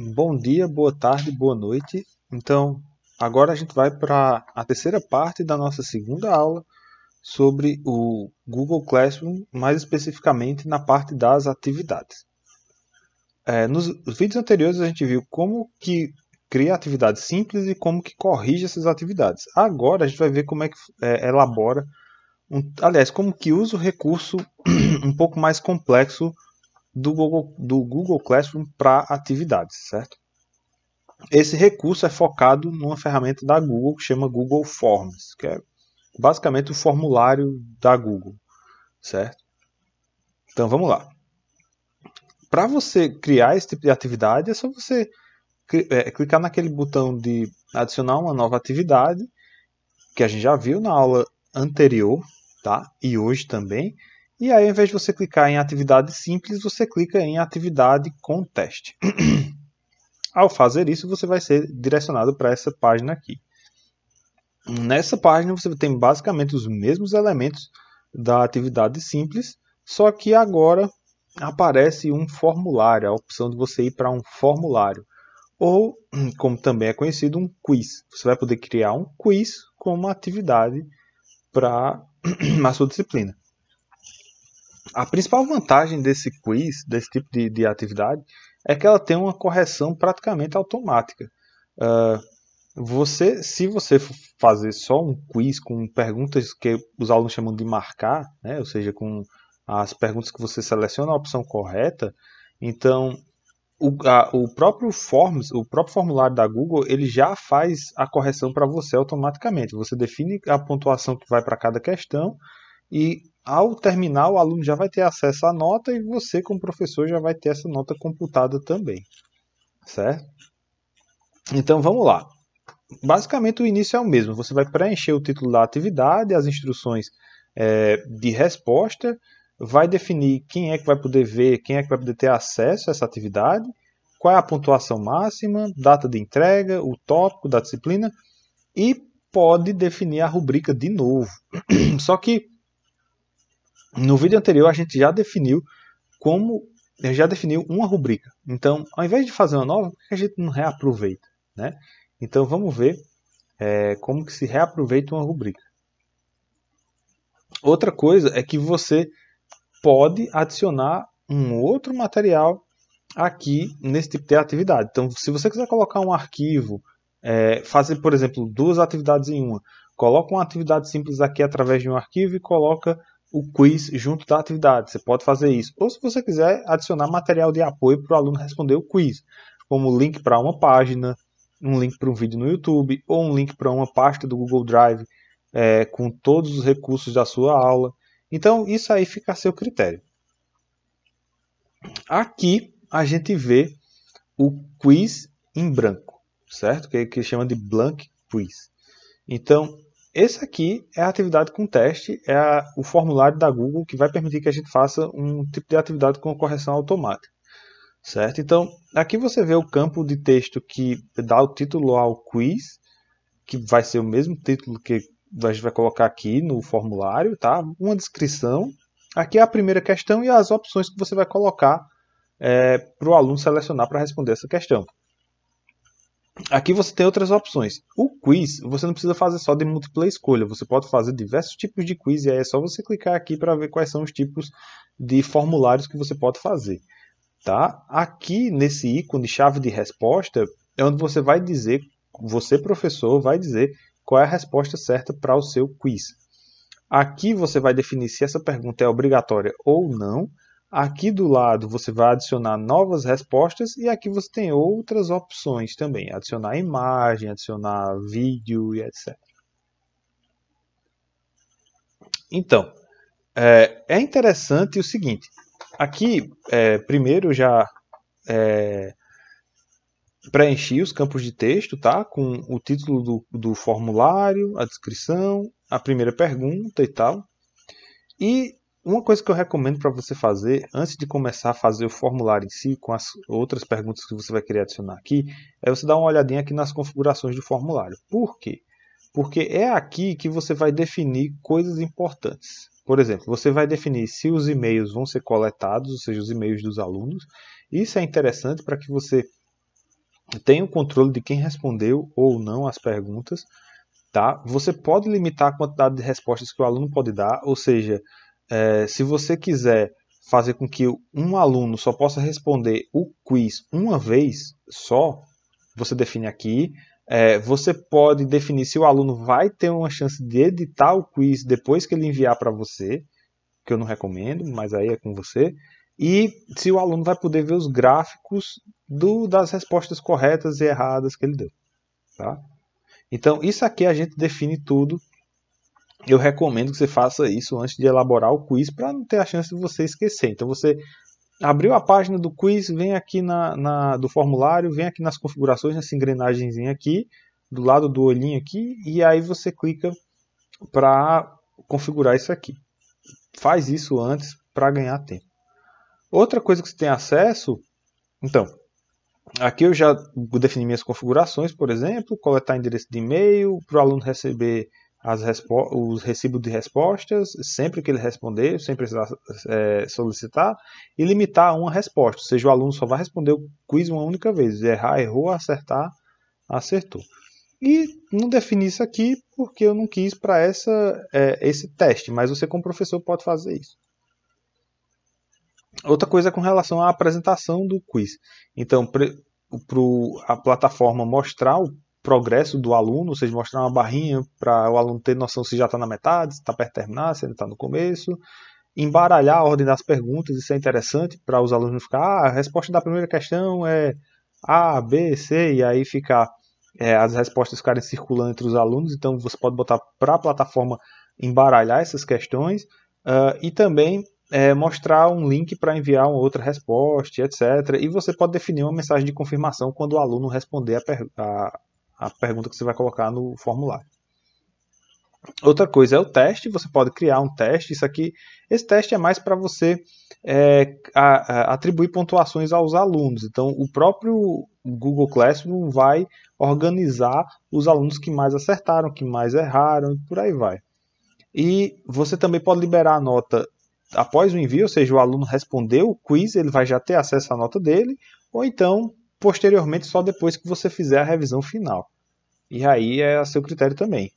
Bom dia, boa tarde, boa noite. Então, agora a gente vai para a terceira parte da nossa segunda aula sobre o Google Classroom, mais especificamente na parte das atividades. É, nos vídeos anteriores a gente viu como que cria atividades simples e como que corrige essas atividades. Agora a gente vai ver como é que é, elabora, um, aliás, como que usa o recurso um pouco mais complexo do Google, do Google Classroom para atividades, certo? Esse recurso é focado numa ferramenta da Google que chama Google Forms, que é basicamente o formulário da Google, certo? Então vamos lá. Para você criar esse tipo de atividade, é só você é, clicar naquele botão de adicionar uma nova atividade, que a gente já viu na aula anterior, tá? E hoje também. E aí, ao invés de você clicar em atividade simples, você clica em atividade com teste. ao fazer isso, você vai ser direcionado para essa página aqui. Nessa página você tem basicamente os mesmos elementos da atividade simples, só que agora aparece um formulário, a opção de você ir para um formulário, ou como também é conhecido, um quiz. Você vai poder criar um quiz como atividade para a sua disciplina a principal vantagem desse quiz, desse tipo de, de, atividade, é que ela tem uma correção praticamente automática. Uh, você, se você fazer só um quiz com perguntas que os alunos chamam de marcar, né, ou seja, com as perguntas que você seleciona a opção correta, então o, a, o próprio Forms, o próprio formulário da Google, ele já faz a correção para você automaticamente. Você define a pontuação que vai para cada questão e ao terminar o aluno já vai ter acesso à nota e você como professor já vai ter essa nota computada também, certo? Então vamos lá. Basicamente o início é o mesmo. Você vai preencher o título da atividade, as instruções é, de resposta, vai definir quem é que vai poder ver, quem é que vai poder ter acesso a essa atividade, qual é a pontuação máxima, data de entrega, o tópico da disciplina e pode definir a rubrica de novo. Só que no vídeo anterior a gente já definiu como eh, já definiu uma rubrica. Então, ao invés de fazer uma nova, por que a gente não reaproveita? Né? Então vamos ver é, como que se reaproveita uma rubrica. Outra coisa é que você pode adicionar um outro material aqui nesse tipo de atividade. Então, se você quiser colocar um arquivo, é, fazer, por exemplo, duas atividades em uma, coloca uma atividade simples aqui através de um arquivo e coloca o quiz junto da atividade. Você pode fazer isso. Ou se você quiser adicionar material de apoio para o aluno responder o quiz, como link para uma página, um link para um vídeo no YouTube, ou um link para uma pasta do Google Drive é, com todos os recursos da sua aula. Então, isso aí fica a seu critério. Aqui a gente vê o quiz em branco, certo? Que, que chama de blank quiz. Então, esse aqui é a atividade com teste, é a, o formulário da Google que vai permitir que a gente faça um tipo de atividade com correção automática. Certo? Então, aqui você vê o campo de texto que dá o título ao quiz, que vai ser o mesmo título que a gente vai colocar aqui no formulário, tá? Uma descrição. Aqui é a primeira questão e as opções que você vai colocar é, para o aluno selecionar para responder essa questão. Aqui você tem outras opções. O quiz, você não precisa fazer só de múltipla escolha, você pode fazer diversos tipos de quiz e aí é só você clicar aqui para ver quais são os tipos de formulários que você pode fazer. Tá? Aqui nesse ícone chave de resposta é onde você vai dizer, você professor vai dizer qual é a resposta certa para o seu quiz. Aqui você vai definir se essa pergunta é obrigatória ou não Aqui do lado você vai adicionar novas respostas e aqui você tem outras opções também, adicionar imagem, adicionar vídeo e etc. Então, é, é interessante o seguinte, aqui é, primeiro já é, preenchi os campos de texto, tá? Com o título do, do, formulário, a descrição, a primeira pergunta e tal. E uma coisa que eu recomendo para você fazer antes de começar a fazer o formulário em si, com as outras perguntas que você vai querer adicionar aqui, é você dar uma olhadinha aqui nas configurações do formulário. Por quê? Porque é aqui que você vai definir coisas importantes. Por exemplo, você vai definir se os e-mails vão ser coletados, ou seja, os e-mails dos alunos. Isso é interessante para que você tenha o controle de quem respondeu ou não as perguntas. Tá? Você pode limitar a quantidade de respostas que o aluno pode dar, ou seja, é, se você quiser fazer com que um aluno só possa responder o quiz uma vez só, você define aqui. É, você pode definir se o aluno vai ter uma chance de editar o quiz depois que ele enviar para você, que eu não recomendo, mas aí é com você. E se o aluno vai poder ver os gráficos do, das respostas corretas e erradas que ele deu. Tá? Então, isso aqui a gente define tudo eu recomendo que você faça isso antes de elaborar o quiz para não ter a chance de você esquecer. Então você abriu a página do quiz, vem aqui na, na do formulário, vem aqui nas configurações, nessa engrenagemzinha aqui, do lado do olhinho aqui, e aí você clica para configurar isso aqui. Faz isso antes para ganhar tempo. Outra coisa que você tem acesso, então, aqui eu já defini minhas configurações, por exemplo, coletar endereço de e-mail, para o aluno receber as os recibos de respostas sempre que ele responder, sem precisar é, solicitar, e limitar uma resposta. Ou seja, o aluno só vai responder o quiz uma única vez. Errar, errou, acertar, acertou. E não defini isso aqui porque eu não quis para é, esse teste, mas você como professor pode fazer isso. Outra coisa é com relação à apresentação do quiz. Então, para a plataforma mostrar o progresso do aluno, ou seja, mostrar uma barrinha para o aluno ter noção se já está na metade, se está perto de terminar, se ainda está no começo. Embaralhar a ordem das perguntas, isso é interessante para os alunos ficar, ah, a resposta da primeira questão é A, B, C, e aí ficar é, as respostas ficarem circulando entre os alunos, então você pode botar para a plataforma embaralhar essas questões uh, e também é, mostrar um link para enviar uma outra resposta, etc. E você pode definir uma mensagem de confirmação quando o aluno responder a, a, a pergunta que você vai colocar no formulário. Outra coisa é o teste, você pode criar um teste, isso aqui, esse teste é mais para você é, a, a, atribuir pontuações aos alunos, então o próprio Google Classroom vai organizar os alunos que mais acertaram, que mais erraram e por aí vai. E você também pode liberar a nota após o envio, ou seja, o aluno respondeu o quiz, ele vai já ter acesso à nota dele, ou então posteriormente só depois que você fizer a revisão final. E aí é a seu critério também.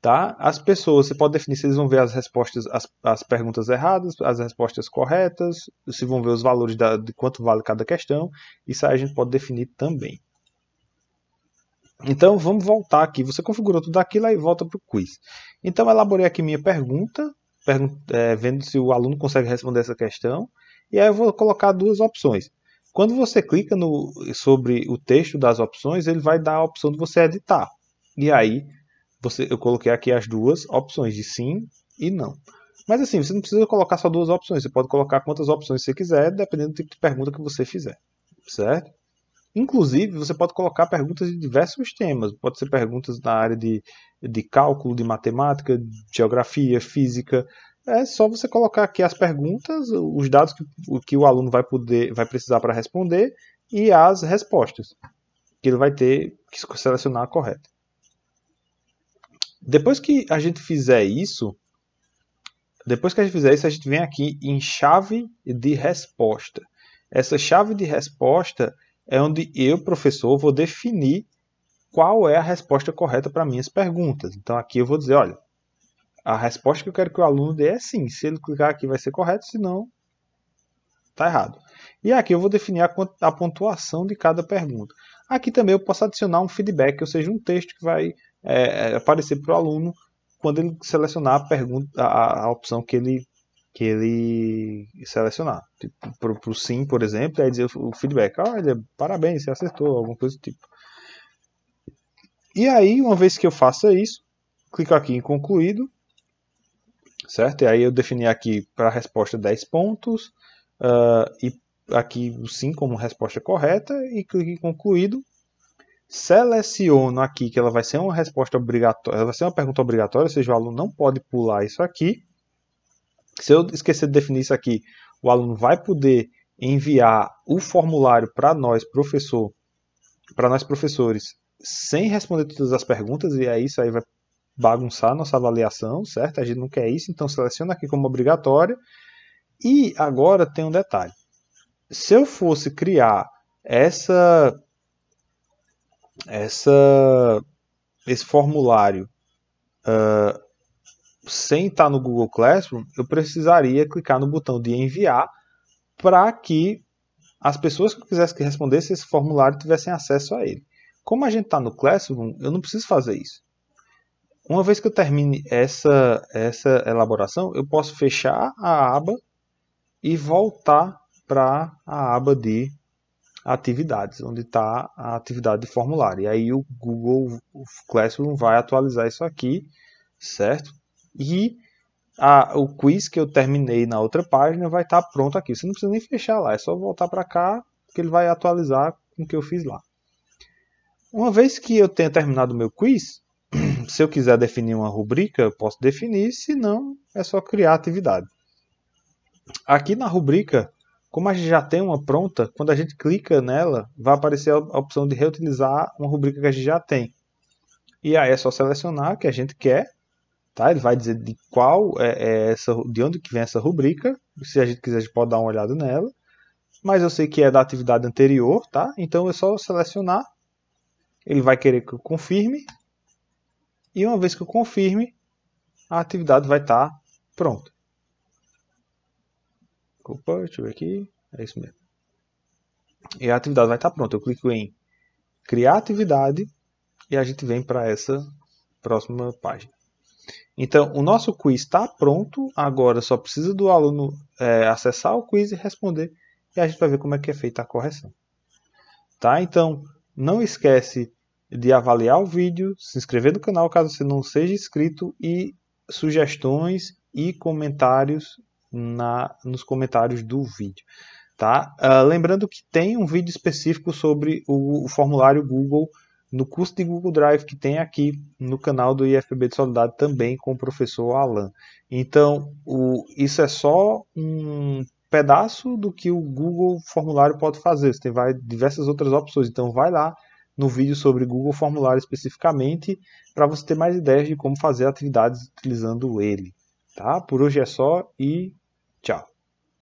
Tá? As pessoas, você pode definir se eles vão ver as respostas, as, as perguntas erradas, as respostas corretas, se vão ver os valores da, de quanto vale cada questão, isso aí a gente pode definir também. Então vamos voltar aqui. Você configurou tudo aquilo e volta para o quiz. Então eu elaborei aqui minha pergunta, pergun é, vendo se o aluno consegue responder essa questão. E aí eu vou colocar duas opções. Quando você clica no, sobre o texto das opções, ele vai dar a opção de você editar. E aí, você, eu coloquei aqui as duas opções de sim e não. Mas assim, você não precisa colocar só duas opções, você pode colocar quantas opções você quiser, dependendo do tipo de pergunta que você fizer, certo? Inclusive, você pode colocar perguntas de diversos temas, pode ser perguntas na área de, de cálculo, de matemática, de geografia, física, é só você colocar aqui as perguntas, os dados que, que o aluno vai poder, vai precisar para responder e as respostas que ele vai ter que selecionar a correta. Depois que a gente fizer isso, depois que a gente fizer isso, a gente vem aqui em chave de resposta. Essa chave de resposta é onde eu, professor, vou definir qual é a resposta correta para minhas perguntas. Então aqui eu vou dizer, olha, a resposta que eu quero que o aluno dê é sim. Se ele clicar aqui vai ser correto, se não, está errado. E aqui eu vou definir a, a pontuação de cada pergunta. Aqui também eu posso adicionar um feedback, ou seja, um texto que vai é, é aparecer para o aluno quando ele selecionar a pergunta, a, a opção que ele que ele selecionar. Para o tipo, sim, por exemplo, aí dizer o feedback. Olha, parabéns, você acertou, alguma coisa do tipo. E aí, uma vez que eu faça isso, clico aqui em concluído certo? E aí eu defini aqui para a resposta 10 pontos, uh, e aqui o sim como resposta correta, e clique em concluído. Seleciono aqui que ela vai ser uma resposta obrigatória, ela vai ser uma pergunta obrigatória, ou seja, o aluno não pode pular isso aqui. Se eu esquecer de definir isso aqui, o aluno vai poder enviar o formulário para nós, professor, para nós professores, sem responder todas as perguntas, e aí isso aí vai bagunçar nossa avaliação, certo? A gente não quer isso, então seleciona aqui como obrigatório. E agora tem um detalhe. Se eu fosse criar essa, essa, esse formulário uh, sem estar no Google Classroom, eu precisaria clicar no botão de enviar para que as pessoas que quisessem que esse formulário tivessem acesso a ele. Como a gente está no Classroom, eu não preciso fazer isso. Uma vez que eu termine essa, essa elaboração, eu posso fechar a aba e voltar para a aba de atividades, onde está a atividade de formulário. E aí o Google Classroom vai atualizar isso aqui, certo? E a, o quiz que eu terminei na outra página vai estar tá pronto aqui. Você não precisa nem fechar lá, é só voltar para cá que ele vai atualizar com o que eu fiz lá. Uma vez que eu tenha terminado o meu quiz, se eu quiser definir uma rubrica, eu posso definir, se não, é só criar atividade. Aqui na rubrica, como a gente já tem uma pronta, quando a gente clica nela, vai aparecer a opção de reutilizar uma rubrica que a gente já tem. E aí é só selecionar o que a gente quer, tá? Ele vai dizer de qual é, é essa, de onde que vem essa rubrica. Se a gente quiser, a gente pode dar uma olhada nela. Mas eu sei que é da atividade anterior, tá? Então é só selecionar. Ele vai querer que eu confirme e uma vez que eu confirme, a atividade vai estar tá pronta. Opa, deixa eu ver aqui. É isso mesmo. E a atividade vai estar tá pronta. Eu clico em criar atividade e a gente vem para essa próxima página. Então, o nosso quiz está pronto. Agora só precisa do aluno é, acessar o quiz e responder. E a gente vai ver como é que é feita a correção. Tá? Então, não esquece de avaliar o vídeo, se inscrever no canal caso você não seja inscrito e sugestões e comentários na, nos comentários do vídeo. Tá? Uh, lembrando que tem um vídeo específico sobre o, o, formulário Google no curso de Google Drive que tem aqui no canal do IFB de Solidariedade também com o professor Alan. Então, o, isso é só um pedaço do que o Google Formulário pode fazer. Você tem vai, diversas outras opções. Então, vai lá, no vídeo sobre Google Formulário especificamente, para você ter mais ideias de como fazer atividades utilizando ele. Tá? Por hoje é só e tchau!